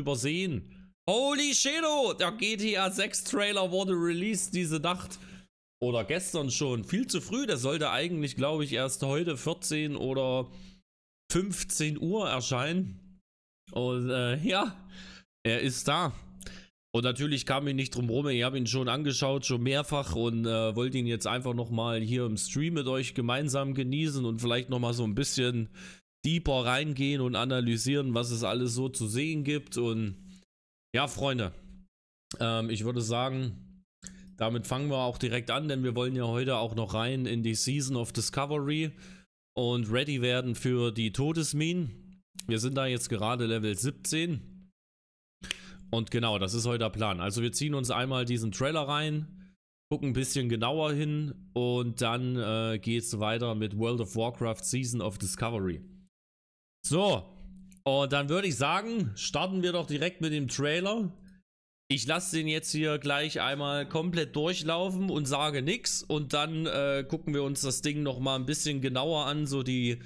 übersehen. Holy Shadow! Oh, der GTA 6 Trailer wurde released diese Nacht. Oder gestern schon. Viel zu früh. Der sollte eigentlich, glaube ich, erst heute 14 oder 15 Uhr erscheinen. Und äh, ja, er ist da. Und natürlich kam ich nicht drum rum, ich habe ihn schon angeschaut, schon mehrfach und äh, wollte ihn jetzt einfach nochmal hier im Stream mit euch gemeinsam genießen und vielleicht nochmal so ein bisschen deeper reingehen und analysieren, was es alles so zu sehen gibt. Und ja, Freunde, ähm, ich würde sagen, damit fangen wir auch direkt an, denn wir wollen ja heute auch noch rein in die Season of Discovery und ready werden für die Todesminen. Wir sind da jetzt gerade Level 17. Und genau, das ist heute der Plan. Also wir ziehen uns einmal diesen Trailer rein, gucken ein bisschen genauer hin und dann äh, geht es weiter mit World of Warcraft Season of Discovery. So, und dann würde ich sagen, starten wir doch direkt mit dem Trailer. Ich lasse den jetzt hier gleich einmal komplett durchlaufen und sage nichts. Und dann äh, gucken wir uns das Ding nochmal ein bisschen genauer an, so die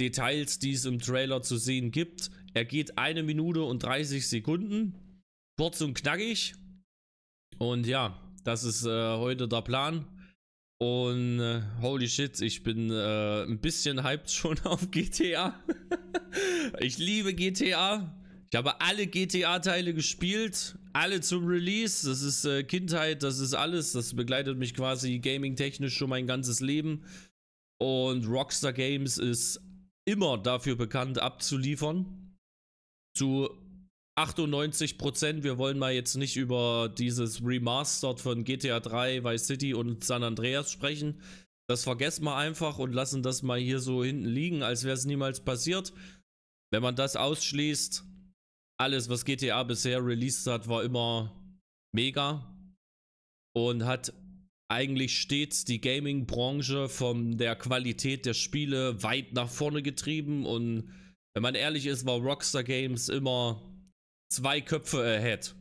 Details, die es im Trailer zu sehen gibt. Er geht eine Minute und 30 Sekunden. Kurz und knackig. Und ja, das ist äh, heute der Plan. Und äh, holy shit, ich bin äh, ein bisschen hyped schon auf GTA. ich liebe GTA. Ich habe alle GTA-Teile gespielt, alle zum Release. Das ist äh, Kindheit, das ist alles. Das begleitet mich quasi gaming-technisch schon mein ganzes Leben. Und Rockstar Games ist immer dafür bekannt, abzuliefern. Zu 98 Prozent. Wir wollen mal jetzt nicht über dieses Remastered von GTA 3, Vice City und San Andreas sprechen. Das vergessen wir einfach und lassen das mal hier so hinten liegen, als wäre es niemals passiert. Wenn man das ausschließt, alles, was GTA bisher released hat, war immer mega und hat eigentlich stets die Gaming-Branche von der Qualität der Spiele weit nach vorne getrieben und wenn man ehrlich ist, war Rockstar Games immer zwei Köpfe ahead,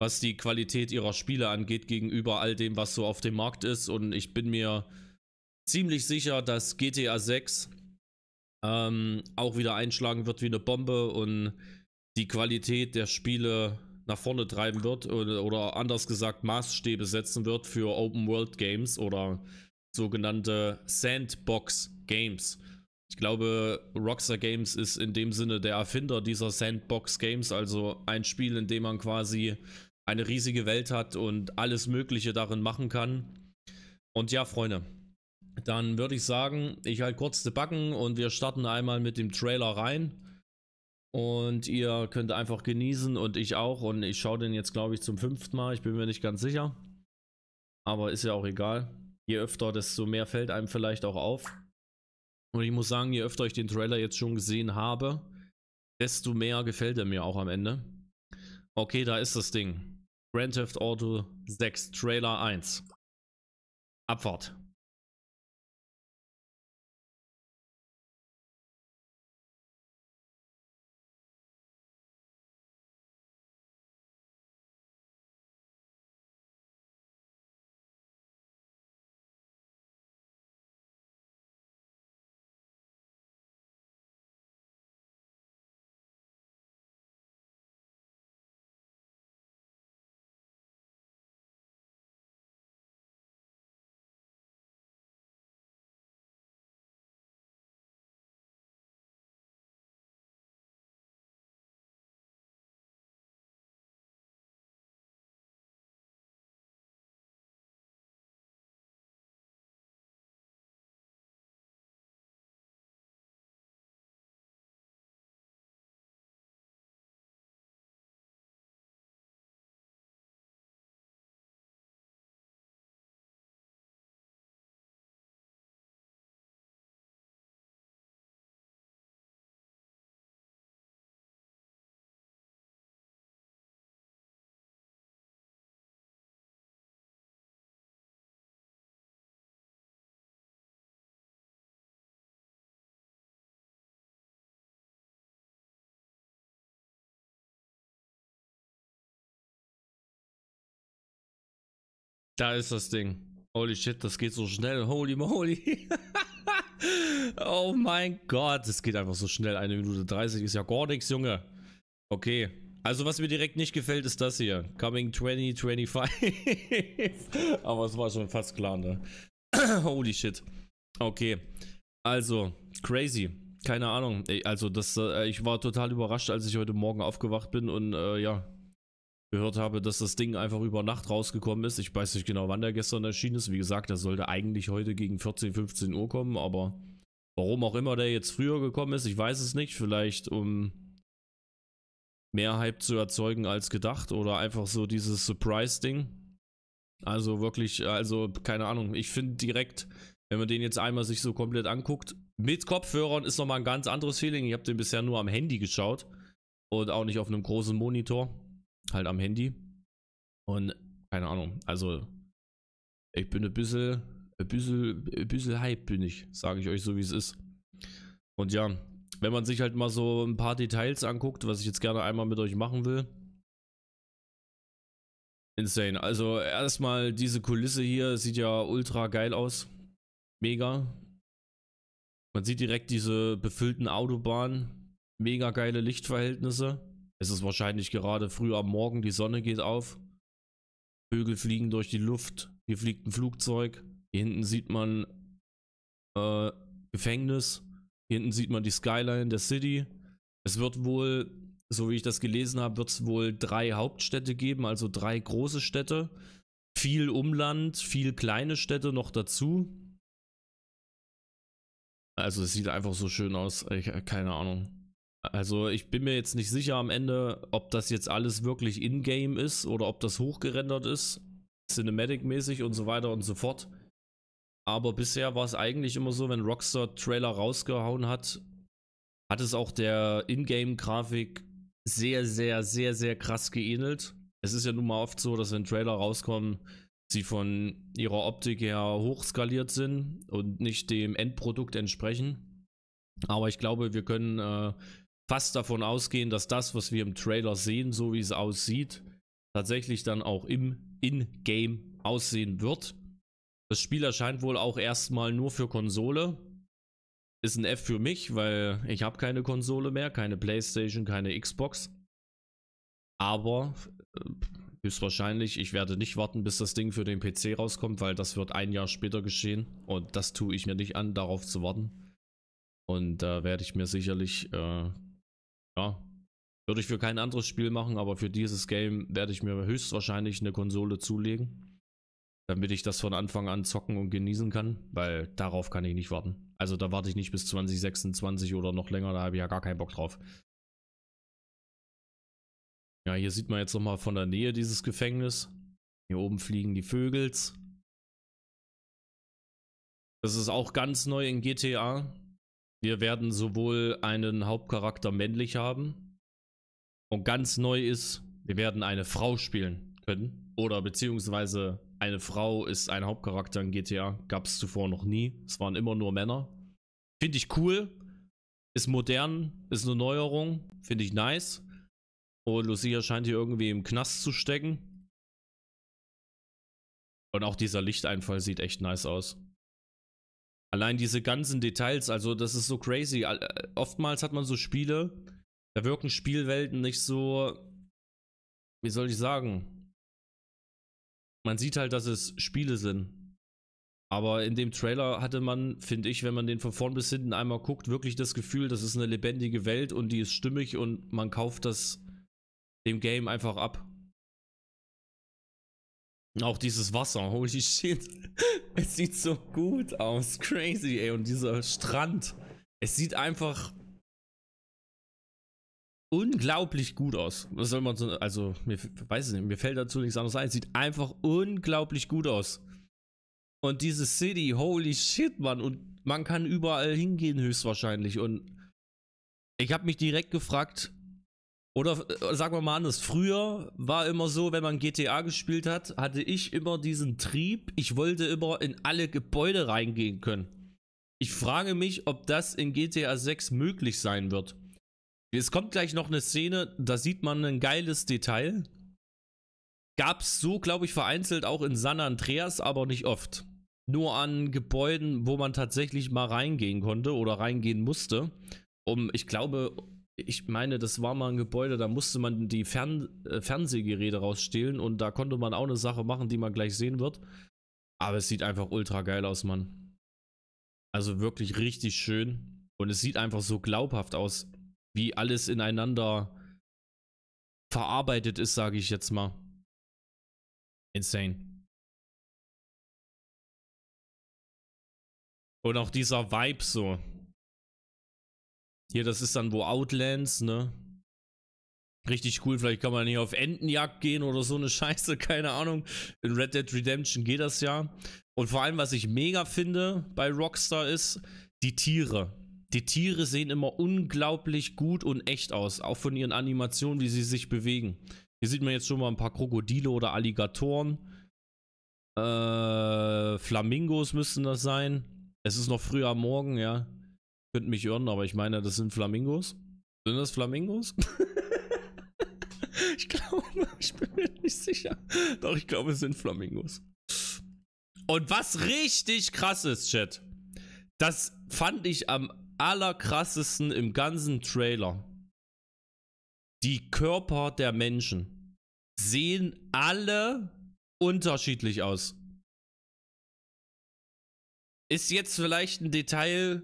was die Qualität ihrer Spiele angeht, gegenüber all dem, was so auf dem Markt ist. Und ich bin mir ziemlich sicher, dass GTA 6 ähm, auch wieder einschlagen wird wie eine Bombe und die Qualität der Spiele nach vorne treiben wird oder, oder anders gesagt Maßstäbe setzen wird für Open World Games oder sogenannte Sandbox Games. Ich glaube, Rockstar Games ist in dem Sinne der Erfinder dieser Sandbox Games, also ein Spiel, in dem man quasi eine riesige Welt hat und alles Mögliche darin machen kann. Und ja, Freunde, dann würde ich sagen, ich halte kurz die Backen und wir starten einmal mit dem Trailer rein. Und ihr könnt einfach genießen und ich auch. Und ich schaue den jetzt, glaube ich, zum fünften Mal. Ich bin mir nicht ganz sicher. Aber ist ja auch egal. Je öfter, desto mehr fällt einem vielleicht auch auf. Und ich muss sagen, je öfter ich den Trailer jetzt schon gesehen habe, desto mehr gefällt er mir auch am Ende. Okay, da ist das Ding. Grand Theft Auto 6 Trailer 1. Abfahrt. Da ist das Ding. Holy shit, das geht so schnell. Holy moly. oh mein Gott, es geht einfach so schnell. Eine Minute 30 ist ja gar nichts, Junge. Okay. Also was mir direkt nicht gefällt, ist das hier. Coming 2025. Aber es war schon fast klar, ne? Holy shit. Okay. Also, crazy. Keine Ahnung. Also, das, äh, ich war total überrascht, als ich heute Morgen aufgewacht bin und äh, ja, gehört habe, dass das Ding einfach über Nacht rausgekommen ist. Ich weiß nicht genau, wann der gestern erschienen ist. Wie gesagt, der sollte eigentlich heute gegen 14, 15 Uhr kommen, aber warum auch immer der jetzt früher gekommen ist, ich weiß es nicht. Vielleicht um mehr Hype zu erzeugen als gedacht oder einfach so dieses Surprise-Ding. Also wirklich, also keine Ahnung. Ich finde direkt, wenn man den jetzt einmal sich so komplett anguckt, mit Kopfhörern ist nochmal ein ganz anderes Feeling. Ich habe den bisher nur am Handy geschaut und auch nicht auf einem großen Monitor halt am Handy. Und keine Ahnung, also ich bin ein bisschen, ein bisschen, ein bisschen hype bin ich, sage ich euch so, wie es ist. Und ja, wenn man sich halt mal so ein paar Details anguckt, was ich jetzt gerne einmal mit euch machen will. Insane. Also erstmal diese Kulisse hier sieht ja ultra geil aus. Mega. Man sieht direkt diese befüllten Autobahnen. Mega geile Lichtverhältnisse. Es ist wahrscheinlich gerade früh am Morgen, die Sonne geht auf. Vögel fliegen durch die Luft. Hier fliegt ein Flugzeug. Hier hinten sieht man äh, Gefängnis. Hier hinten sieht man die Skyline der City. Es wird wohl, so wie ich das gelesen habe, wird es wohl drei Hauptstädte geben, also drei große Städte. Viel Umland, viel kleine Städte noch dazu. Also es sieht einfach so schön aus. Ich, äh, keine Ahnung. Also ich bin mir jetzt nicht sicher am Ende, ob das jetzt alles wirklich in-game ist oder ob das hochgerendert ist, Cinematic-mäßig und so weiter und so fort. Aber bisher war es eigentlich immer so, wenn Rockstar Trailer rausgehauen hat, hat es auch der In-game-Grafik sehr, sehr, sehr, sehr krass geähnelt. Es ist ja nun mal oft so, dass wenn Trailer rauskommen, sie von ihrer Optik her hochskaliert sind und nicht dem Endprodukt entsprechen. Aber ich glaube, wir können äh, fast davon ausgehen, dass das, was wir im Trailer sehen, so wie es aussieht, tatsächlich dann auch im In-Game aussehen wird. Das Spiel erscheint wohl auch erstmal nur für Konsole. Ist ein F für mich, weil ich habe keine Konsole mehr, keine Playstation, keine Xbox. Aber äh, höchstwahrscheinlich, ich werde nicht warten, bis das Ding für den PC rauskommt, weil das wird ein Jahr später geschehen. Und das tue ich mir nicht an, darauf zu warten. Und da äh, werde ich mir sicherlich äh, ja, würde ich für kein anderes Spiel machen, aber für dieses Game werde ich mir höchstwahrscheinlich eine Konsole zulegen, damit ich das von Anfang an zocken und genießen kann, weil darauf kann ich nicht warten. Also da warte ich nicht bis 2026 oder noch länger, da habe ich ja gar keinen Bock drauf. Ja, hier sieht man jetzt nochmal von der Nähe dieses Gefängnis. Hier oben fliegen die Vögels. Das ist auch ganz neu in GTA. Wir werden sowohl einen Hauptcharakter männlich haben und ganz neu ist, wir werden eine Frau spielen können. Oder beziehungsweise eine Frau ist ein Hauptcharakter in GTA. Gab es zuvor noch nie. Es waren immer nur Männer. Finde ich cool. Ist modern. Ist eine Neuerung. Finde ich nice. Und Lucia scheint hier irgendwie im Knast zu stecken. Und auch dieser Lichteinfall sieht echt nice aus. Allein diese ganzen Details, also das ist so crazy. Äh, oftmals hat man so Spiele, da wirken Spielwelten nicht so, wie soll ich sagen? Man sieht halt, dass es Spiele sind. Aber in dem Trailer hatte man, finde ich, wenn man den von vorn bis hinten einmal guckt, wirklich das Gefühl, das ist eine lebendige Welt und die ist stimmig und man kauft das dem Game einfach ab. Auch dieses Wasser, holy shit. Es sieht so gut aus. Crazy, ey. Und dieser Strand. Es sieht einfach unglaublich gut aus. Was soll man so, also, mir weiß es nicht, mir fällt dazu nichts anderes ein. Es sieht einfach unglaublich gut aus. Und diese City, holy shit, Mann. Und man kann überall hingehen, höchstwahrscheinlich. Und ich habe mich direkt gefragt, oder äh, sagen wir mal anders, früher war immer so, wenn man GTA gespielt hat, hatte ich immer diesen Trieb, ich wollte immer in alle Gebäude reingehen können. Ich frage mich, ob das in GTA 6 möglich sein wird. Es kommt gleich noch eine Szene, da sieht man ein geiles Detail. Gab es so, glaube ich, vereinzelt auch in San Andreas, aber nicht oft. Nur an Gebäuden, wo man tatsächlich mal reingehen konnte oder reingehen musste, um, ich glaube, ich meine, das war mal ein Gebäude, da musste man die Fern äh, Fernsehgeräte rausstehlen und da konnte man auch eine Sache machen, die man gleich sehen wird. Aber es sieht einfach ultra geil aus, Mann. Also wirklich richtig schön. Und es sieht einfach so glaubhaft aus, wie alles ineinander verarbeitet ist, sage ich jetzt mal. Insane. Und auch dieser Vibe so. Hier, das ist dann wo Outlands, ne? Richtig cool, vielleicht kann man hier auf Entenjagd gehen oder so eine Scheiße, keine Ahnung. In Red Dead Redemption geht das ja. Und vor allem, was ich mega finde bei Rockstar ist, die Tiere. Die Tiere sehen immer unglaublich gut und echt aus, auch von ihren Animationen, wie sie sich bewegen. Hier sieht man jetzt schon mal ein paar Krokodile oder Alligatoren. Äh, Flamingos müssten das sein. Es ist noch früh am Morgen, ja. Könnte mich irren, aber ich meine, das sind Flamingos. Sind das Flamingos? ich glaube, ich bin mir nicht sicher. Doch, ich glaube, es sind Flamingos. Und was richtig krass ist, Chat. Das fand ich am allerkrassesten im ganzen Trailer. Die Körper der Menschen sehen alle unterschiedlich aus. Ist jetzt vielleicht ein Detail,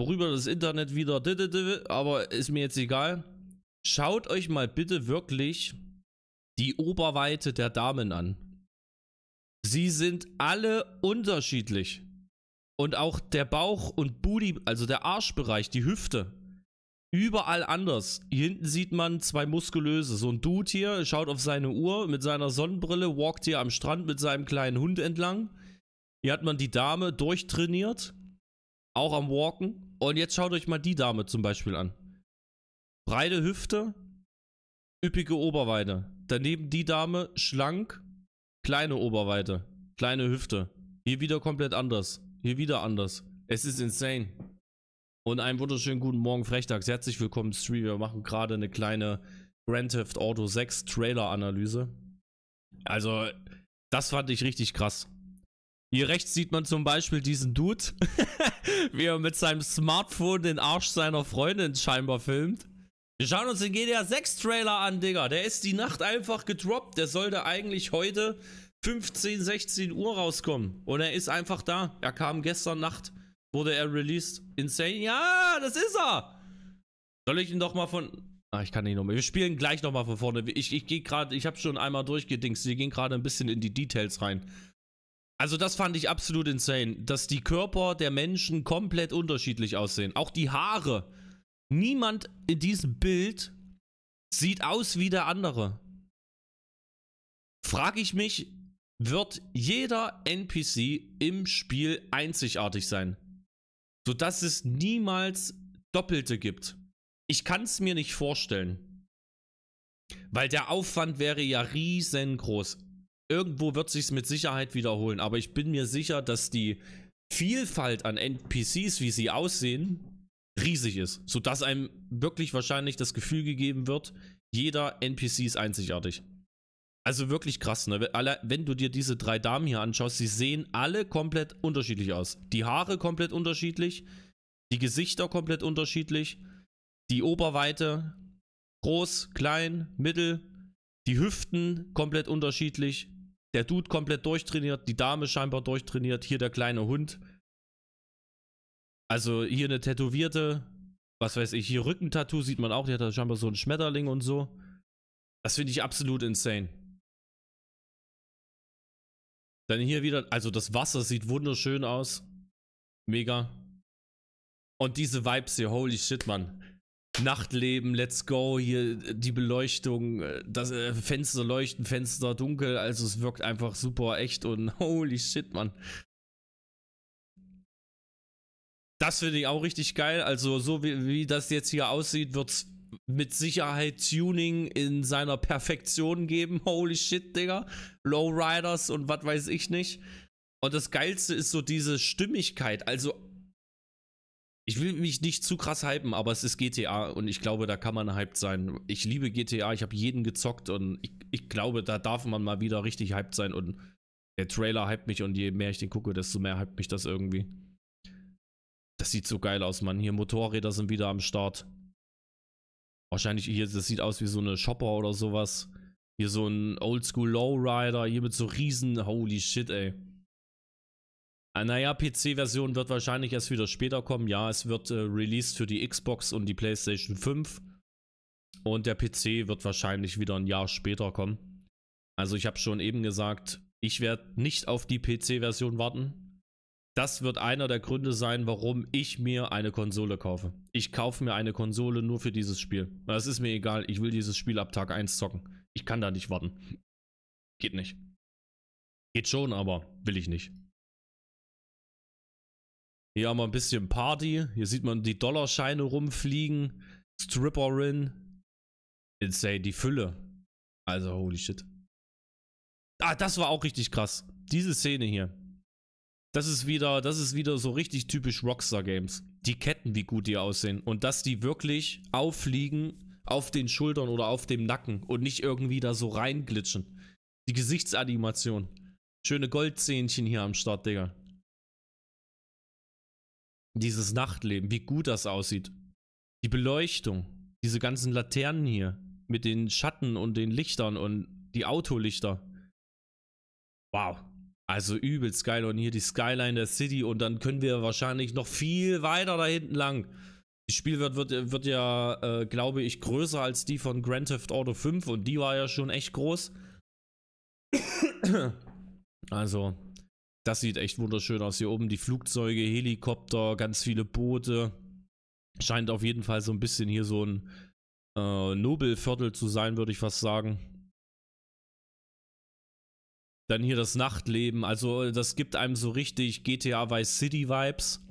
worüber das Internet wieder, aber ist mir jetzt egal. Schaut euch mal bitte wirklich die Oberweite der Damen an. Sie sind alle unterschiedlich. Und auch der Bauch und Booty, also der Arschbereich, die Hüfte, überall anders. Hier hinten sieht man zwei muskulöse. So ein Dude hier schaut auf seine Uhr mit seiner Sonnenbrille, walkt hier am Strand mit seinem kleinen Hund entlang. Hier hat man die Dame durchtrainiert, auch am Walken. Und jetzt schaut euch mal die Dame zum Beispiel an. Breite Hüfte, üppige Oberweite. Daneben die Dame schlank, kleine Oberweite, kleine Hüfte. Hier wieder komplett anders. Hier wieder anders. Es ist insane. Und einen wunderschönen guten Morgen, Frechtags. Herzlich willkommen, im Stream. Wir machen gerade eine kleine Grand Theft Auto 6 Trailer-Analyse. Also, das fand ich richtig krass. Hier rechts sieht man zum Beispiel diesen Dude, wie er mit seinem Smartphone den Arsch seiner Freundin scheinbar filmt. Wir schauen uns den GTA 6 Trailer an, Digga. Der ist die Nacht einfach gedroppt. Der sollte eigentlich heute 15, 16 Uhr rauskommen. Und er ist einfach da. Er kam gestern Nacht, wurde er released. Insane. Ja, das ist er. Soll ich ihn doch mal von... Ah, ich kann nicht nochmal. Wir spielen gleich nochmal von vorne. Ich, ich gehe gerade, ich habe schon einmal durchgedingst. Wir gehen gerade ein bisschen in die Details rein. Also das fand ich absolut insane, dass die Körper der Menschen komplett unterschiedlich aussehen. Auch die Haare. Niemand in diesem Bild sieht aus wie der andere. Frag ich mich, wird jeder NPC im Spiel einzigartig sein? Sodass es niemals Doppelte gibt. Ich kann es mir nicht vorstellen. Weil der Aufwand wäre ja riesengroß irgendwo wird sich mit Sicherheit wiederholen, aber ich bin mir sicher, dass die Vielfalt an NPCs, wie sie aussehen, riesig ist, sodass einem wirklich wahrscheinlich das Gefühl gegeben wird, jeder NPC ist einzigartig. Also wirklich krass, ne? Wenn du dir diese drei Damen hier anschaust, sie sehen alle komplett unterschiedlich aus. Die Haare komplett unterschiedlich, die Gesichter komplett unterschiedlich, die Oberweite groß, klein, mittel, die Hüften komplett unterschiedlich, der Dude komplett durchtrainiert, die Dame scheinbar durchtrainiert, hier der kleine Hund. Also hier eine tätowierte, was weiß ich, hier Rückentattoo sieht man auch, die hat da scheinbar so einen Schmetterling und so. Das finde ich absolut insane. Dann hier wieder, also das Wasser sieht wunderschön aus. Mega. Und diese Vibes hier, holy shit, Mann. Nachtleben, let's go, hier die Beleuchtung, äh, das äh, Fenster leuchten, Fenster dunkel, also es wirkt einfach super echt und holy shit, Mann. Das finde ich auch richtig geil, also so wie, wie das jetzt hier aussieht, wird es mit Sicherheit Tuning in seiner Perfektion geben, holy shit, Digga. Lowriders und was weiß ich nicht. Und das Geilste ist so diese Stimmigkeit, also ich will mich nicht zu krass hypen, aber es ist GTA und ich glaube, da kann man hyped sein. Ich liebe GTA, ich habe jeden gezockt und ich, ich, glaube, da darf man mal wieder richtig hyped sein und der Trailer hypt mich und je mehr ich den gucke, desto mehr hypt mich das irgendwie. Das sieht so geil aus, Mann. Hier Motorräder sind wieder am Start. Wahrscheinlich hier, das sieht aus wie so eine Shopper oder sowas. Hier so ein Oldschool Lowrider, hier mit so riesen, holy shit, ey. Ah, naja, PC-Version wird wahrscheinlich erst wieder später kommen. Ja, es wird äh, released für die Xbox und die PlayStation 5. Und der PC wird wahrscheinlich wieder ein Jahr später kommen. Also ich habe schon eben gesagt, ich werde nicht auf die PC-Version warten. Das wird einer der Gründe sein, warum ich mir eine Konsole kaufe. Ich kaufe mir eine Konsole nur für dieses Spiel. Das ist mir egal, ich will dieses Spiel ab Tag 1 zocken. Ich kann da nicht warten. Geht nicht. Geht schon, aber will ich nicht. Hier haben wir ein bisschen Party. Hier sieht man die Dollarscheine rumfliegen. Stripperin. Insane, die Fülle. Also, holy shit. Ah, das war auch richtig krass. Diese Szene hier. Das ist wieder, das ist wieder so richtig typisch Rockstar Games. Die Ketten, wie gut die aussehen. Und dass die wirklich auffliegen auf den Schultern oder auf dem Nacken und nicht irgendwie da so reinglitschen. Die Gesichtsanimation. Schöne Goldzähnchen hier am Start, Digga. Dieses Nachtleben, wie gut das aussieht. Die Beleuchtung, diese ganzen Laternen hier mit den Schatten und den Lichtern und die Autolichter. Wow. Also übelst geil. Und hier die Skyline der City. Und dann können wir wahrscheinlich noch viel weiter da hinten lang. Die Spielwelt wird, wird, wird ja, äh, glaube ich, größer als die von Grand Theft Auto 5. Und die war ja schon echt groß. also, das sieht echt wunderschön aus hier oben. Die Flugzeuge, Helikopter, ganz viele Boote. Scheint auf jeden Fall so ein bisschen hier so ein äh, Nobelviertel zu sein, würde ich fast sagen. Dann hier das Nachtleben. Also das gibt einem so richtig GTA Vice City Vibes.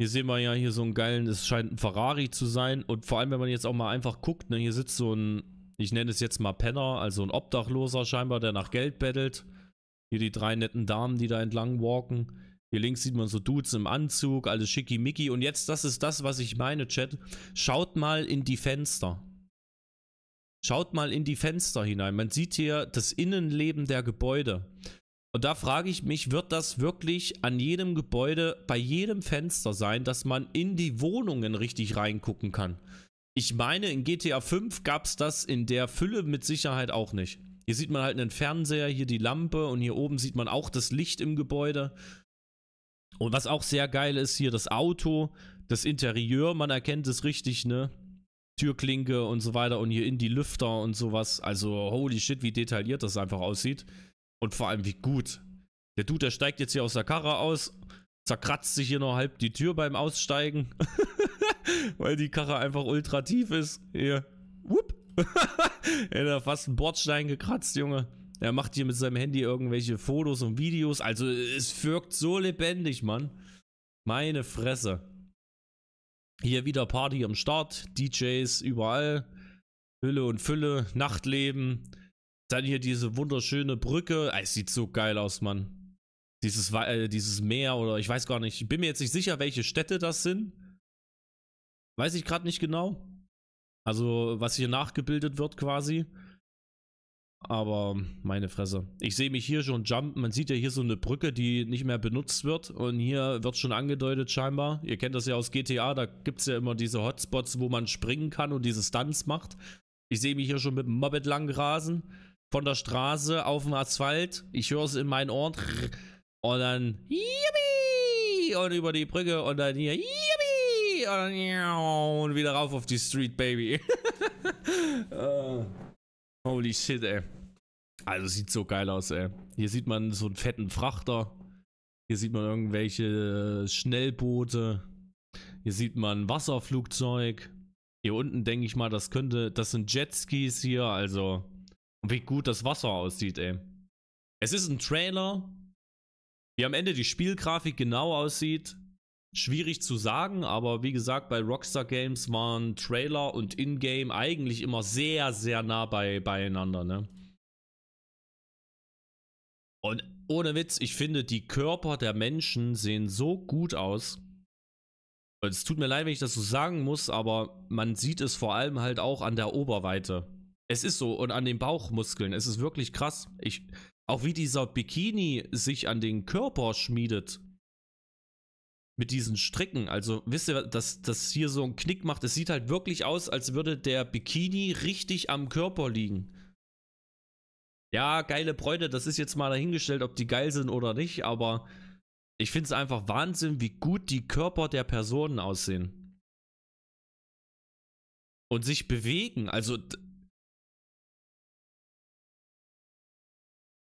Hier sehen wir ja hier so einen geilen, es scheint ein Ferrari zu sein. Und vor allem, wenn man jetzt auch mal einfach guckt, ne, hier sitzt so ein, ich nenne es jetzt mal Penner, also ein Obdachloser scheinbar, der nach Geld bettelt. Hier die drei netten Damen, die da entlang walken. Hier links sieht man so Dudes im Anzug, alles schickimicki. Und jetzt, das ist das, was ich meine, Chat. Schaut mal in die Fenster. Schaut mal in die Fenster hinein. Man sieht hier das Innenleben der Gebäude. Und da frage ich mich, wird das wirklich an jedem Gebäude, bei jedem Fenster sein, dass man in die Wohnungen richtig reingucken kann? Ich meine, in GTA 5 gab es das in der Fülle mit Sicherheit auch nicht. Hier sieht man halt einen Fernseher, hier die Lampe und hier oben sieht man auch das Licht im Gebäude. Und was auch sehr geil ist, hier das Auto, das Interieur, man erkennt es richtig, ne? Türklinke und so weiter und hier in die Lüfter und sowas. Also holy shit, wie detailliert das einfach aussieht. Und vor allem wie gut. Der Dude, der steigt jetzt hier aus der Karre aus, zerkratzt sich hier noch halb die Tür beim Aussteigen, weil die Karre einfach ultra tief ist. Hier, er hat fast einen Bordstein gekratzt, Junge. Er macht hier mit seinem Handy irgendwelche Fotos und Videos. Also es wirkt so lebendig, Mann. Meine Fresse. Hier wieder Party am Start. DJs überall. Hülle und Fülle. Nachtleben. Dann hier diese wunderschöne Brücke. Es sieht so geil aus, Mann. Dieses, äh, dieses Meer oder ich weiß gar nicht. Ich bin mir jetzt nicht sicher, welche Städte das sind. Weiß ich gerade nicht genau. Also, was hier nachgebildet wird quasi. Aber meine Fresse. Ich sehe mich hier schon jumpen. Man sieht ja hier so eine Brücke, die nicht mehr benutzt wird. Und hier wird schon angedeutet scheinbar. Ihr kennt das ja aus GTA. Da gibt es ja immer diese Hotspots, wo man springen kann und diese Stunts macht. Ich sehe mich hier schon mit dem Moped langrasen. Von der Straße auf dem Asphalt. Ich höre es in meinen Ohren. Und dann... Yippie! Und über die Brücke und dann hier... Yippie! City und wieder rauf auf die Street, Baby. uh, holy shit, ey. Also sieht so geil aus, ey. Hier sieht man so einen fetten Frachter. Hier sieht man irgendwelche Schnellboote. Hier sieht man Wasserflugzeug. Hier unten denke ich mal, das könnte, das sind Jetskis hier, also wie gut das Wasser aussieht, ey. Es ist ein Trailer, wie am Ende die Spielgrafik genau aussieht. Schwierig zu sagen, aber wie gesagt, bei Rockstar Games waren Trailer und Ingame eigentlich immer sehr, sehr nah bei, beieinander, ne? Und ohne Witz, ich finde, die Körper der Menschen sehen so gut aus. Und es tut mir leid, wenn ich das so sagen muss, aber man sieht es vor allem halt auch an der Oberweite. Es ist so, und an den Bauchmuskeln. Es ist wirklich krass. Ich, auch wie dieser Bikini sich an den Körper schmiedet, mit diesen Stricken. Also wisst ihr, dass das hier so einen Knick macht? Es sieht halt wirklich aus, als würde der Bikini richtig am Körper liegen. Ja, geile Bräute, das ist jetzt mal dahingestellt, ob die geil sind oder nicht, aber ich finde es einfach Wahnsinn, wie gut die Körper der Personen aussehen. Und sich bewegen. Also.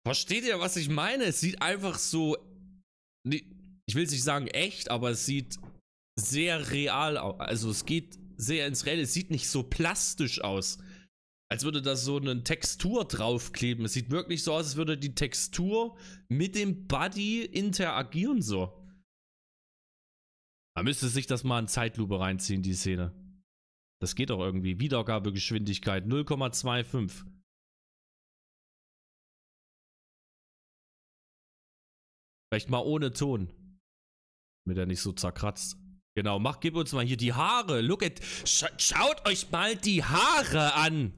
Versteht ihr, was ich meine? Es sieht einfach so ich will nicht sagen echt, aber es sieht sehr real aus. Also es geht sehr ins Reelle. Es sieht nicht so plastisch aus. Als würde da so eine Textur draufkleben. Es sieht wirklich so aus, als würde die Textur mit dem Body interagieren so. Man müsste sich das mal in Zeitlupe reinziehen, die Szene. Das geht doch irgendwie. Wiedergabegeschwindigkeit 0,25. Vielleicht mal ohne Ton. Damit er nicht so zerkratzt. Genau, mach, gib uns mal hier die Haare. Look at. Sch schaut euch mal die Haare an.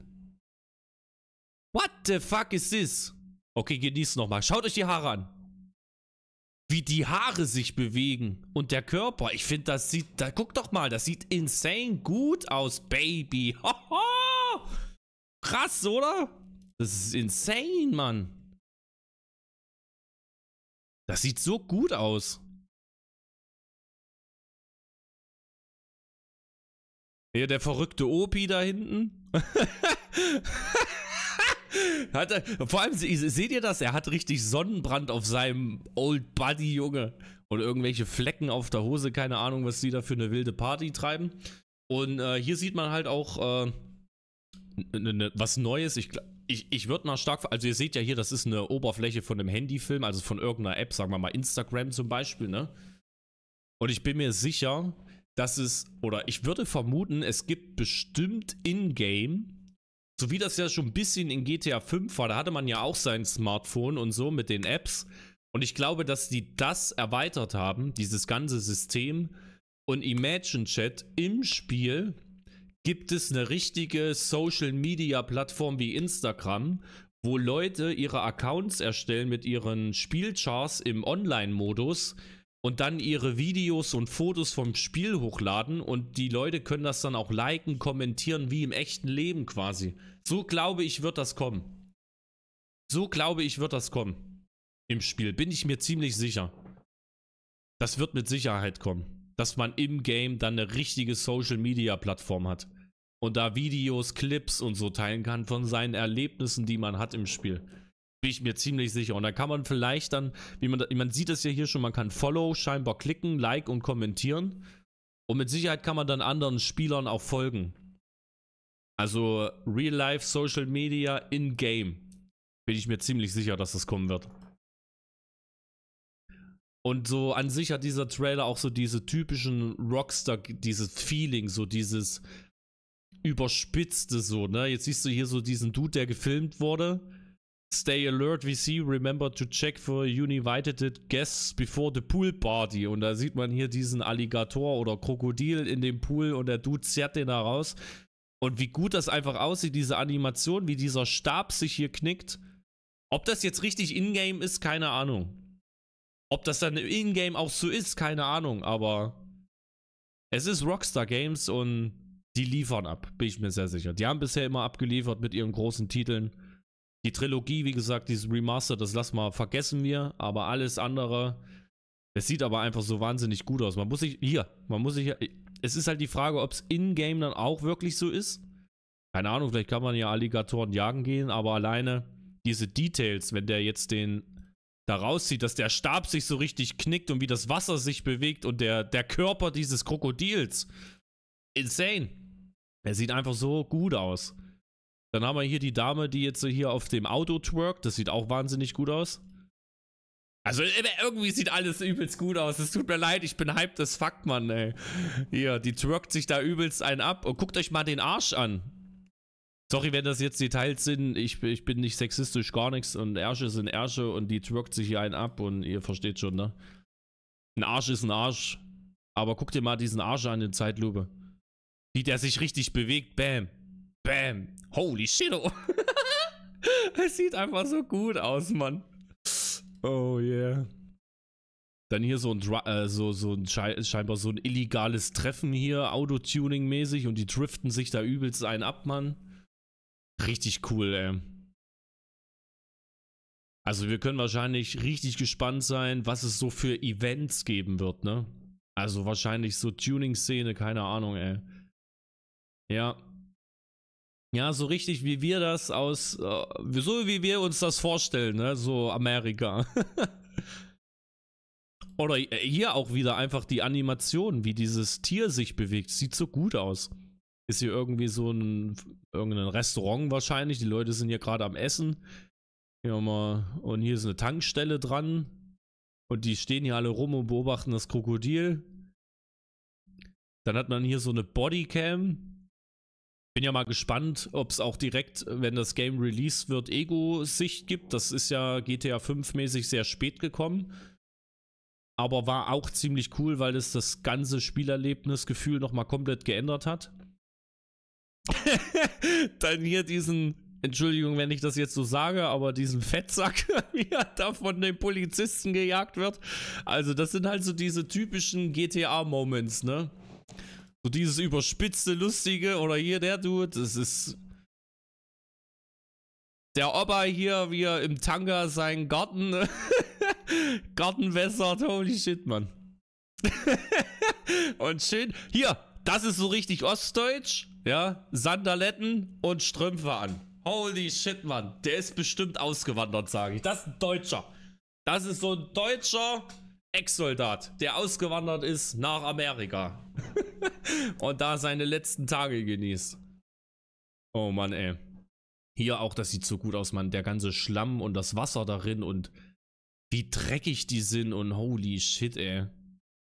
What the fuck is this? Okay, genießt nochmal. Schaut euch die Haare an. Wie die Haare sich bewegen und der Körper. Ich finde, das sieht. Da, guck doch mal, das sieht insane gut aus, Baby. Hoho! Krass, oder? Das ist insane, Mann. Das sieht so gut aus. Hier der verrückte Opi da hinten. hat er, vor allem, seht ihr das? Er hat richtig Sonnenbrand auf seinem Old Buddy, Junge. Und irgendwelche Flecken auf der Hose, keine Ahnung, was die da für eine wilde Party treiben. Und äh, hier sieht man halt auch äh, was Neues. Ich, ich, ich würde mal stark, also ihr seht ja hier, das ist eine Oberfläche von einem Handyfilm, also von irgendeiner App, sagen wir mal Instagram zum Beispiel, ne? Und ich bin mir sicher, dass es, oder ich würde vermuten, es gibt bestimmt in-game, so wie das ja schon ein bisschen in GTA 5 war, da hatte man ja auch sein Smartphone und so mit den Apps. Und ich glaube, dass die das erweitert haben, dieses ganze System. Und Imagine Chat im Spiel gibt es eine richtige Social-Media-Plattform wie Instagram, wo Leute ihre Accounts erstellen mit ihren Spielchars im Online-Modus und dann ihre Videos und Fotos vom Spiel hochladen und die Leute können das dann auch liken, kommentieren, wie im echten Leben quasi. So glaube ich, wird das kommen. So glaube ich, wird das kommen. Im Spiel bin ich mir ziemlich sicher. Das wird mit Sicherheit kommen, dass man im Game dann eine richtige Social Media Plattform hat und da Videos, Clips und so teilen kann von seinen Erlebnissen, die man hat im Spiel. Bin ich mir ziemlich sicher. Und dann kann man vielleicht dann, wie man, man sieht es ja hier schon, man kann Follow scheinbar klicken, Like und kommentieren. Und mit Sicherheit kann man dann anderen Spielern auch folgen. Also Real Life, Social Media, In-Game. Bin ich mir ziemlich sicher, dass das kommen wird. Und so an sich hat dieser Trailer auch so diese typischen Rockstar, dieses Feeling, so dieses überspitzte so, ne? Jetzt siehst du hier so diesen Dude, der gefilmt wurde Stay alert VC, remember to check for uninvited guests before the pool party. Und da sieht man hier diesen Alligator oder Krokodil in dem Pool und der Dude zerrt den da raus. Und wie gut das einfach aussieht, diese Animation, wie dieser Stab sich hier knickt. Ob das jetzt richtig in-game ist, keine Ahnung. Ob das dann in-game auch so ist, keine Ahnung, aber es ist Rockstar Games und die liefern ab, bin ich mir sehr sicher. Die haben bisher immer abgeliefert mit ihren großen Titeln. Die Trilogie, wie gesagt, dieses Remaster, das lassen wir, vergessen wir, aber alles andere, es sieht aber einfach so wahnsinnig gut aus. Man muss sich, hier, man muss sich, es ist halt die Frage, ob es in-game dann auch wirklich so ist. Keine Ahnung, vielleicht kann man ja Alligatoren jagen gehen, aber alleine diese Details, wenn der jetzt den da rauszieht, dass der Stab sich so richtig knickt und wie das Wasser sich bewegt und der, der Körper dieses Krokodils. Insane. Er sieht einfach so gut aus. Dann haben wir hier die Dame, die jetzt so hier auf dem Auto twerkt. Das sieht auch wahnsinnig gut aus. Also äh, irgendwie sieht alles übelst gut aus. Es tut mir leid, ich bin hyped das fuck, Mann, ey. Hier, die twerkt sich da übelst einen ab. Und guckt euch mal den Arsch an. Sorry, wenn das jetzt Details sind. Ich, ich bin nicht sexistisch, gar nichts. Und Ärsche sind Ärsche und die twerkt sich hier einen ab. Und ihr versteht schon, ne? Ein Arsch ist ein Arsch. Aber guckt dir mal diesen Arsch an in Zeitlupe. Wie der sich richtig bewegt. Bam. Bam. Holy shit. Oh. es sieht einfach so gut aus, Mann. Oh yeah. Dann hier so ein, äh, so, so ein scheinbar so ein illegales Treffen hier, Autotuning-mäßig und die driften sich da übelst ein ab, Mann. Richtig cool, ey. Also wir können wahrscheinlich richtig gespannt sein, was es so für Events geben wird, ne? Also wahrscheinlich so Tuning-Szene, keine Ahnung, ey. Ja, ja, so richtig wie wir das aus, äh, so wie wir uns das vorstellen, ne? so Amerika. Oder äh, hier auch wieder einfach die Animation, wie dieses Tier sich bewegt. Sieht so gut aus. Ist hier irgendwie so ein irgendein Restaurant wahrscheinlich. Die Leute sind hier gerade am Essen. Hier mal, und hier ist eine Tankstelle dran. Und die stehen hier alle rum und beobachten das Krokodil. Dann hat man hier so eine Bodycam bin ja mal gespannt, ob es auch direkt, wenn das Game released wird, Ego-Sicht gibt. Das ist ja GTA 5 mäßig sehr spät gekommen. Aber war auch ziemlich cool, weil es das ganze Spielerlebnisgefühl nochmal komplett geändert hat. Dann hier diesen, Entschuldigung, wenn ich das jetzt so sage, aber diesen Fettsack, wie da von den Polizisten gejagt wird. Also, das sind halt so diese typischen GTA-Moments, ne? So dieses überspitzte, lustige oder hier der Dude, das ist... Der Opa hier, wie er im Tanga seinen Garten... Garten wässert, holy shit, man. und schön... Hier, das ist so richtig ostdeutsch, ja? Sandaletten und Strümpfe an. Holy shit, man. Der ist bestimmt ausgewandert, sage ich. Das ist ein Deutscher. Das ist so ein Deutscher... Ex-Soldat, der ausgewandert ist nach Amerika. und da seine letzten Tage genießt. Oh Mann, ey. Hier auch, das sieht so gut aus, Mann. Der ganze Schlamm und das Wasser darin und wie dreckig die sind und holy shit, ey.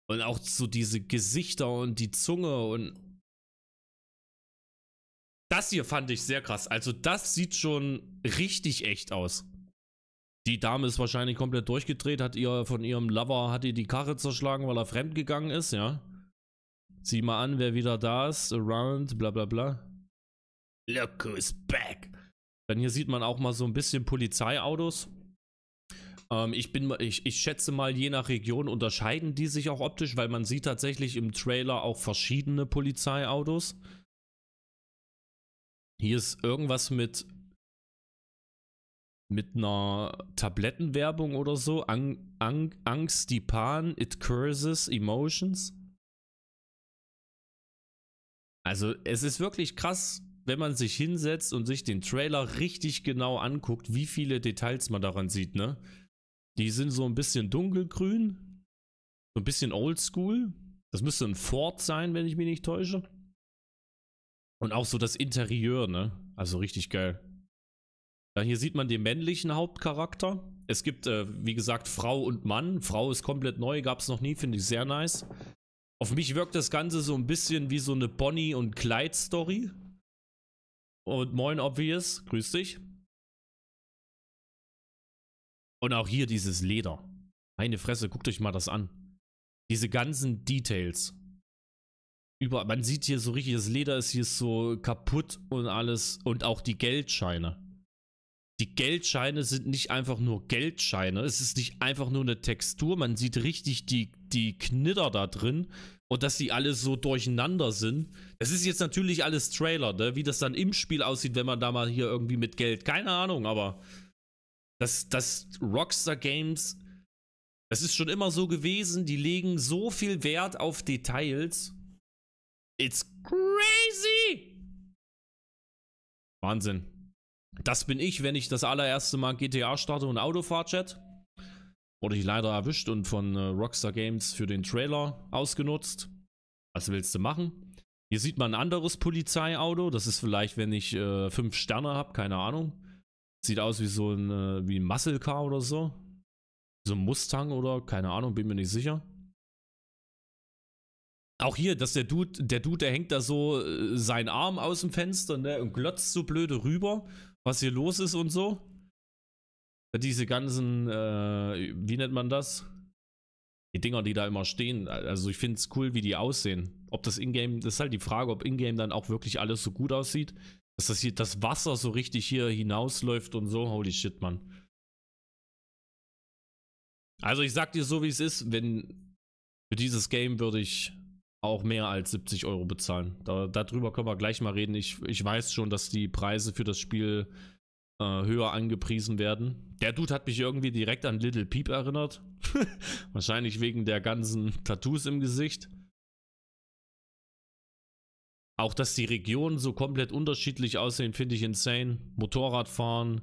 Und auch so diese Gesichter und die Zunge und. Das hier fand ich sehr krass. Also, das sieht schon richtig echt aus. Die Dame ist wahrscheinlich komplett durchgedreht, hat ihr von ihrem Lover, hat ihr die Karre zerschlagen, weil er fremd gegangen ist, ja. Sieh mal an, wer wieder da ist, around, bla bla bla. Look who's back. Dann hier sieht man auch mal so ein bisschen Polizeiautos. Ähm, ich, bin, ich, ich schätze mal, je nach Region unterscheiden die sich auch optisch, weil man sieht tatsächlich im Trailer auch verschiedene Polizeiautos. Hier ist irgendwas mit mit einer Tablettenwerbung oder so. Ang, Ang, Angst, die Pan, It Curses, Emotions. Also es ist wirklich krass, wenn man sich hinsetzt und sich den Trailer richtig genau anguckt, wie viele Details man daran sieht, ne? Die sind so ein bisschen dunkelgrün, so ein bisschen oldschool. Das müsste ein Ford sein, wenn ich mich nicht täusche. Und auch so das Interieur, ne? Also richtig geil. Ja, hier sieht man den männlichen Hauptcharakter. Es gibt, äh, wie gesagt, Frau und Mann. Frau ist komplett neu, gab es noch nie, finde ich sehr nice. Auf mich wirkt das Ganze so ein bisschen wie so eine Bonnie- und Clyde-Story. Und moin, Obvious, grüß dich. Und auch hier dieses Leder. Meine Fresse, guckt euch mal das an. Diese ganzen Details. Über, man sieht hier so richtig, das Leder ist hier so kaputt und alles. Und auch die Geldscheine. Die Geldscheine sind nicht einfach nur Geldscheine. Es ist nicht einfach nur eine Textur. Man sieht richtig die, die Knitter da drin. Und dass die alle so durcheinander sind. Das ist jetzt natürlich alles Trailer, ne? Wie das dann im Spiel aussieht, wenn man da mal hier irgendwie mit Geld. Keine Ahnung, aber. Das, das Rockstar Games. Das ist schon immer so gewesen. Die legen so viel Wert auf Details. It's crazy! Wahnsinn. Das bin ich, wenn ich das allererste Mal GTA starte und Autofahrchat. Wurde ich leider erwischt und von äh, Rockstar Games für den Trailer ausgenutzt. Was willst du machen? Hier sieht man ein anderes Polizeiauto. Das ist vielleicht, wenn ich äh, fünf Sterne habe, keine Ahnung. Sieht aus wie so ein, äh, wie ein Muscle Car oder so. So ein Mustang oder keine Ahnung, bin mir nicht sicher. Auch hier, dass der Dude, der Dude, der hängt da so äh, seinen Arm aus dem Fenster ne, und glotzt so blöde rüber was hier los ist und so. Diese ganzen, äh, wie nennt man das? Die Dinger, die da immer stehen. Also ich finde es cool, wie die aussehen. Ob das Ingame, das ist halt die Frage, ob Ingame dann auch wirklich alles so gut aussieht. Dass das hier, das Wasser so richtig hier hinausläuft und so. Holy shit, Mann. Also ich sag dir so, wie es ist, wenn für dieses Game würde ich auch mehr als 70 Euro bezahlen. Da, darüber können wir gleich mal reden. Ich, ich weiß schon, dass die Preise für das Spiel äh, höher angepriesen werden. Der Dude hat mich irgendwie direkt an Little Peep erinnert. Wahrscheinlich wegen der ganzen Tattoos im Gesicht. Auch dass die Regionen so komplett unterschiedlich aussehen, finde ich insane. Motorradfahren,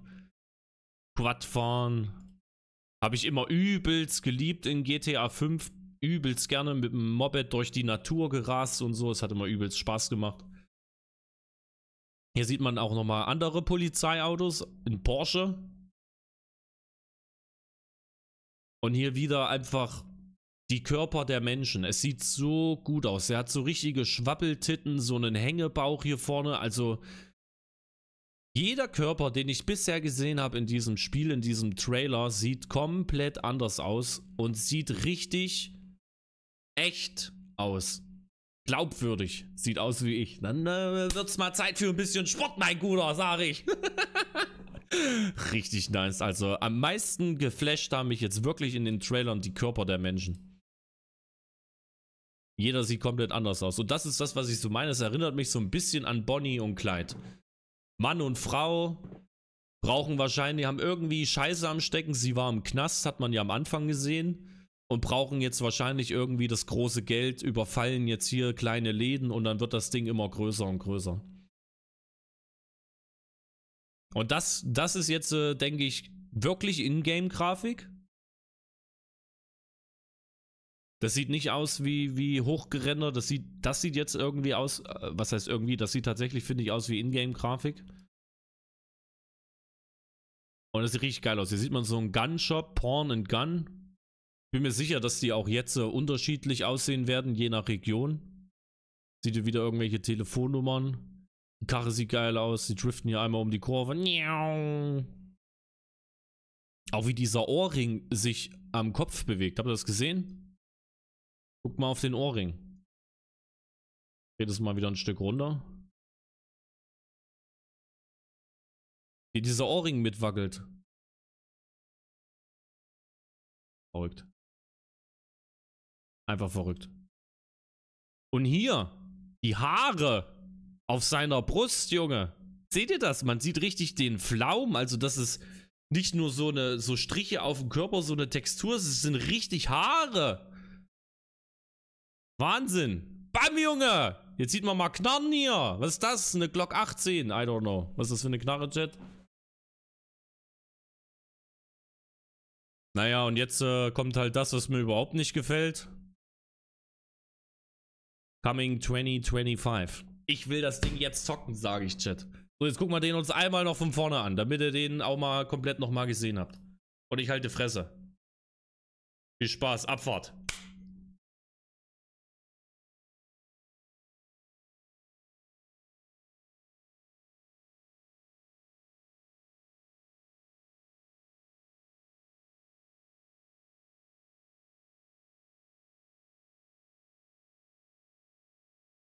Quadfahren, habe ich immer übelst geliebt in GTA 5 übelst gerne mit dem Moped durch die Natur gerast und so. Es hat immer übelst Spaß gemacht. Hier sieht man auch nochmal andere Polizeiautos in Porsche. Und hier wieder einfach die Körper der Menschen. Es sieht so gut aus. Er hat so richtige Schwappeltitten, so einen Hängebauch hier vorne. Also jeder Körper, den ich bisher gesehen habe in diesem Spiel, in diesem Trailer, sieht komplett anders aus und sieht richtig echt aus. Glaubwürdig. Sieht aus wie ich. Dann äh, wird's mal Zeit für ein bisschen Sport, mein Guter, sag ich. Richtig nice. Also am meisten geflasht haben mich jetzt wirklich in den Trailern die Körper der Menschen. Jeder sieht komplett anders aus. Und das ist das, was ich so meine. Es erinnert mich so ein bisschen an Bonnie und Clyde. Mann und Frau brauchen wahrscheinlich, haben irgendwie Scheiße am Stecken. Sie war im Knast, hat man ja am Anfang gesehen und brauchen jetzt wahrscheinlich irgendwie das große Geld, überfallen jetzt hier kleine Läden und dann wird das Ding immer größer und größer. Und das, das ist jetzt, äh, denke ich, wirklich Ingame-Grafik. Das sieht nicht aus wie, wie hochgerendert. Das sieht, das sieht jetzt irgendwie aus. Äh, was heißt irgendwie? Das sieht tatsächlich, finde ich, aus wie Ingame-Grafik. Und das sieht richtig geil aus. Hier sieht man so einen Gunshop, Porn and Gun. Bin mir sicher, dass die auch jetzt äh, unterschiedlich aussehen werden, je nach Region. Sieht ihr wieder irgendwelche Telefonnummern. Die Karre sieht geil aus. die driften hier einmal um die Kurve. Auch wie dieser Ohrring sich am Kopf bewegt. Habt ihr das gesehen? Guckt mal auf den Ohrring. Geht es mal wieder ein Stück runter. Wie dieser Ohrring mitwackelt. Verrückt. Einfach verrückt. Und hier, die Haare auf seiner Brust, Junge. Seht ihr das? Man sieht richtig den Flaum. Also das ist nicht nur so eine so Striche auf dem Körper, so eine Textur. Es sind richtig Haare. Wahnsinn. Bam, Junge. Jetzt sieht man mal Knarren hier. Was ist das? Eine Glock 18. I don't know. Was ist das für eine Knarre, Chat? Naja, und jetzt äh, kommt halt das, was mir überhaupt nicht gefällt. Coming 2025. Ich will das Ding jetzt zocken, sage ich, Chat. So, jetzt gucken wir den uns einmal noch von vorne an, damit ihr den auch mal komplett nochmal gesehen habt. Und ich halte Fresse. Viel Spaß, Abfahrt.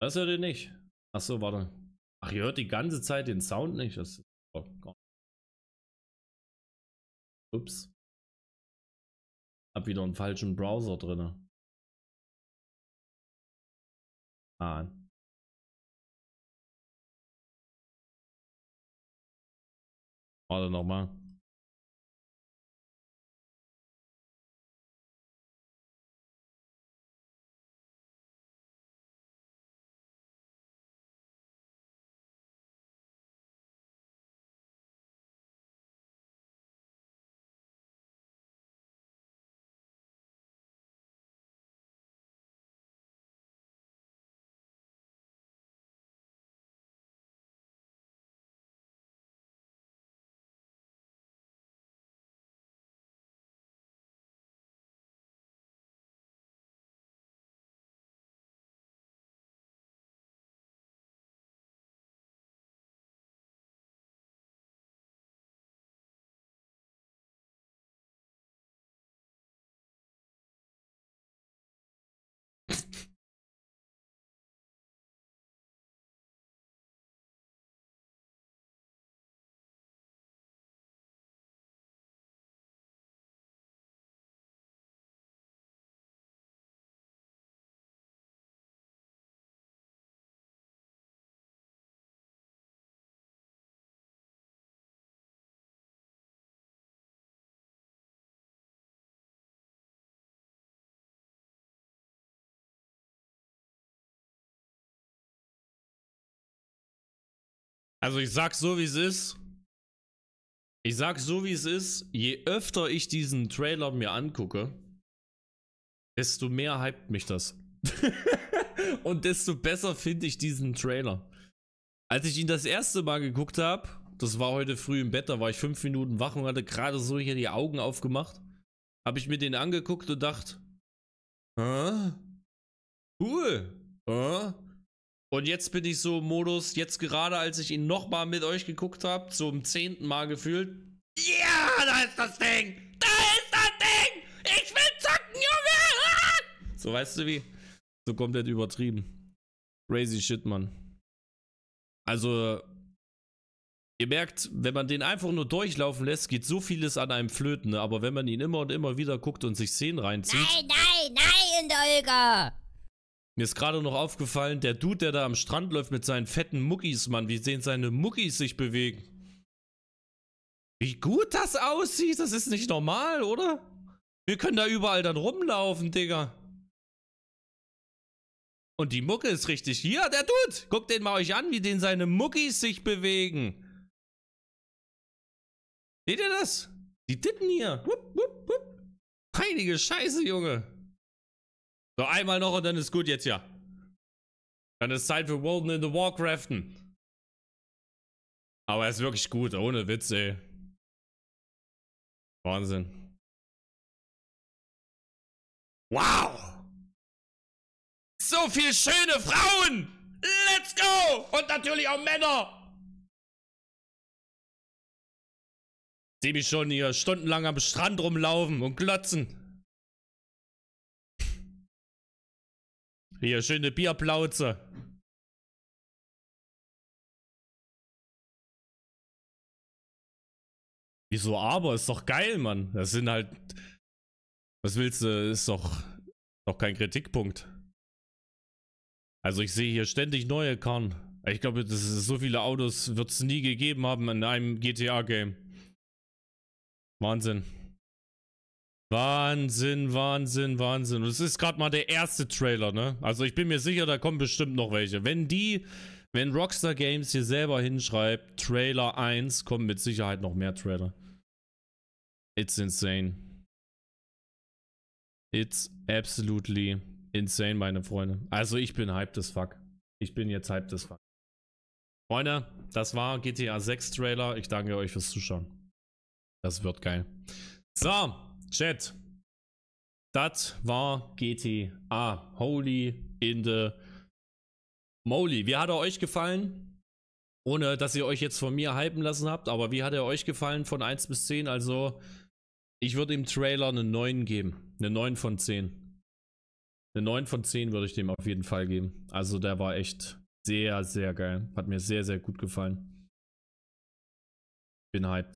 Das hört ihr nicht. Ach so, warte. Ach, ihr hört die ganze Zeit den Sound nicht. Das oh, Ups. Hab wieder einen falschen Browser drin. Ah. Warte nochmal. Also ich sag so, wie es ist. Ich sag so, wie es ist. Je öfter ich diesen Trailer mir angucke, desto mehr hypt mich das. Und desto besser finde ich diesen Trailer. Als ich ihn das erste Mal geguckt habe, das war heute früh im Bett, da war ich fünf Minuten wach und hatte gerade so hier die Augen aufgemacht. Habe ich mir den angeguckt und dachte, Hä? cool, Hä? Und jetzt bin ich so im Modus, jetzt gerade als ich ihn nochmal mit euch geguckt habe, zum zehnten Mal gefühlt. Ja, da ist das Ding! Da ist das Ding! Ich will zocken, Junge! So weißt du wie? So komplett übertrieben. Crazy shit, Mann. Also, ihr merkt, wenn man den einfach nur durchlaufen lässt, geht so vieles an einem flöten, ne? aber wenn man ihn immer und immer wieder guckt und sich Szenen reinzieht. Nein, nein, nein, Olga! Mir ist gerade noch aufgefallen, der Dude, der da am Strand läuft mit seinen fetten Muckis, Mann, wie sehen seine Muckis sich bewegen? Wie gut das aussieht, das ist nicht normal, oder? Wir können da überall dann rumlaufen, Digga. Und die Mucke ist richtig. Hier, der Dude! Guckt den mal euch an, wie den seine Muckis sich bewegen. Seht ihr das? Die Titten hier. Wupp, wupp, wupp. Heilige Scheiße, Junge. So, einmal noch und dann ist gut jetzt ja. Dann ist Zeit für Wolden in the Warcraften. Aber er ist wirklich gut, ohne Witz, ey. Wahnsinn. Wow! So viel schöne Frauen! Let's go! Und natürlich auch Männer! Sieh mich schon hier stundenlang am Strand rumlaufen und glotzen. Hier, schöne Bierplauze. Wieso aber? Ist doch geil, Mann. Das sind halt... Was willst du? Ist doch... Doch kein Kritikpunkt. Also ich sehe hier ständig neue Karren. Ich glaube, das ist, so viele Autos wird es nie gegeben haben in einem GTA-Game. Wahnsinn. Wahnsinn, Wahnsinn, Wahnsinn. Und es ist gerade mal der erste Trailer, ne? Also ich bin mir sicher, da kommen bestimmt noch welche. Wenn die, wenn Rockstar Games hier selber hinschreibt, Trailer 1, kommen mit Sicherheit noch mehr Trailer. It's insane. It's absolutely insane, meine Freunde. Also ich bin hyped as fuck. Ich bin jetzt hyped as fuck. Freunde, das war GTA 6 Trailer. Ich danke euch fürs Zuschauen. Das wird geil. So. Chat. Das war GTA. Holy in the moly. Wie hat er euch gefallen? Ohne, dass ihr euch jetzt von mir hypen lassen habt, aber wie hat er euch gefallen von 1 bis 10? Also, ich würde dem Trailer eine 9 geben. Eine 9 von 10. Eine 9 von 10 würde ich dem auf jeden Fall geben. Also, der war echt sehr, sehr geil. Hat mir sehr, sehr gut gefallen. Bin hyped.